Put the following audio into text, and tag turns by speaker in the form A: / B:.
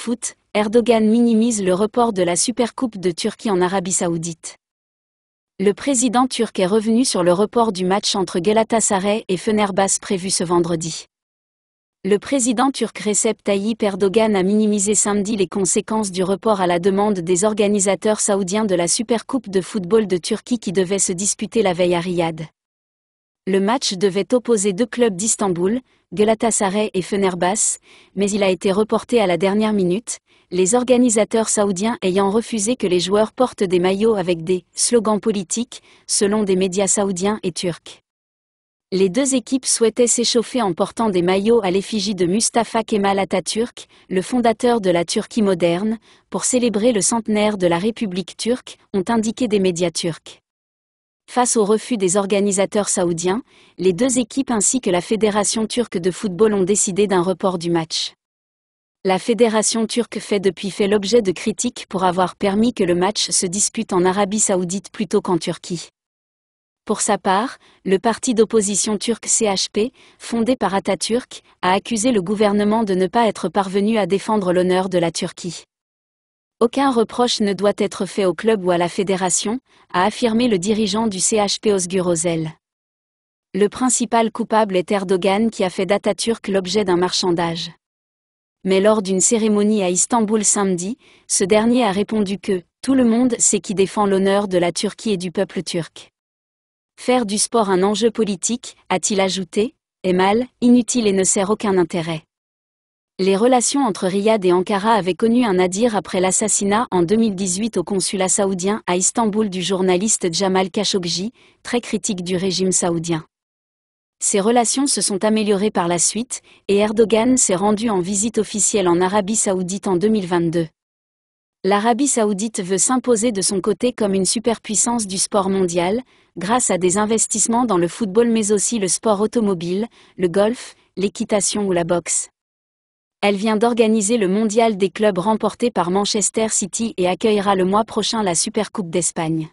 A: Foot, Erdogan minimise le report de la Supercoupe de Turquie en Arabie saoudite. Le président turc est revenu sur le report du match entre Galatasaray et Fenerbahçe prévu ce vendredi. Le président turc Recep Tayyip Erdogan a minimisé samedi les conséquences du report à la demande des organisateurs saoudiens de la Supercoupe de football de Turquie qui devait se disputer la veille à Riyad. Le match devait opposer deux clubs d'Istanbul, Galatasaray et Fenerbahçe, mais il a été reporté à la dernière minute, les organisateurs saoudiens ayant refusé que les joueurs portent des maillots avec des slogans politiques, selon des médias saoudiens et turcs. Les deux équipes souhaitaient s'échauffer en portant des maillots à l'effigie de Mustafa Kemal Atatürk, le fondateur de la Turquie moderne, pour célébrer le centenaire de la République turque, ont indiqué des médias turcs. Face au refus des organisateurs saoudiens, les deux équipes ainsi que la Fédération turque de football ont décidé d'un report du match. La Fédération turque fait depuis fait l'objet de critiques pour avoir permis que le match se dispute en Arabie saoudite plutôt qu'en Turquie. Pour sa part, le parti d'opposition turc CHP, fondé par Atatürk, a accusé le gouvernement de ne pas être parvenu à défendre l'honneur de la Turquie. Aucun reproche ne doit être fait au club ou à la fédération, a affirmé le dirigeant du CHP Osgur Ozel. Le principal coupable est Erdogan qui a fait d'Atatürk l'objet d'un marchandage. Mais lors d'une cérémonie à Istanbul samedi, ce dernier a répondu que tout le monde sait qui défend l'honneur de la Turquie et du peuple turc. Faire du sport un enjeu politique, a-t-il ajouté, est mal, inutile et ne sert aucun intérêt les relations entre Riyad et Ankara avaient connu un nadir après l'assassinat en 2018 au consulat saoudien à Istanbul du journaliste Jamal Khashoggi, très critique du régime saoudien. Ces relations se sont améliorées par la suite, et Erdogan s'est rendu en visite officielle en Arabie saoudite en 2022. L'Arabie saoudite veut s'imposer de son côté comme une superpuissance du sport mondial, grâce à des investissements dans le football mais aussi le sport automobile, le golf, l'équitation ou la boxe. Elle vient d'organiser le mondial des clubs remporté par Manchester City et accueillera le mois prochain la Supercoupe d'Espagne.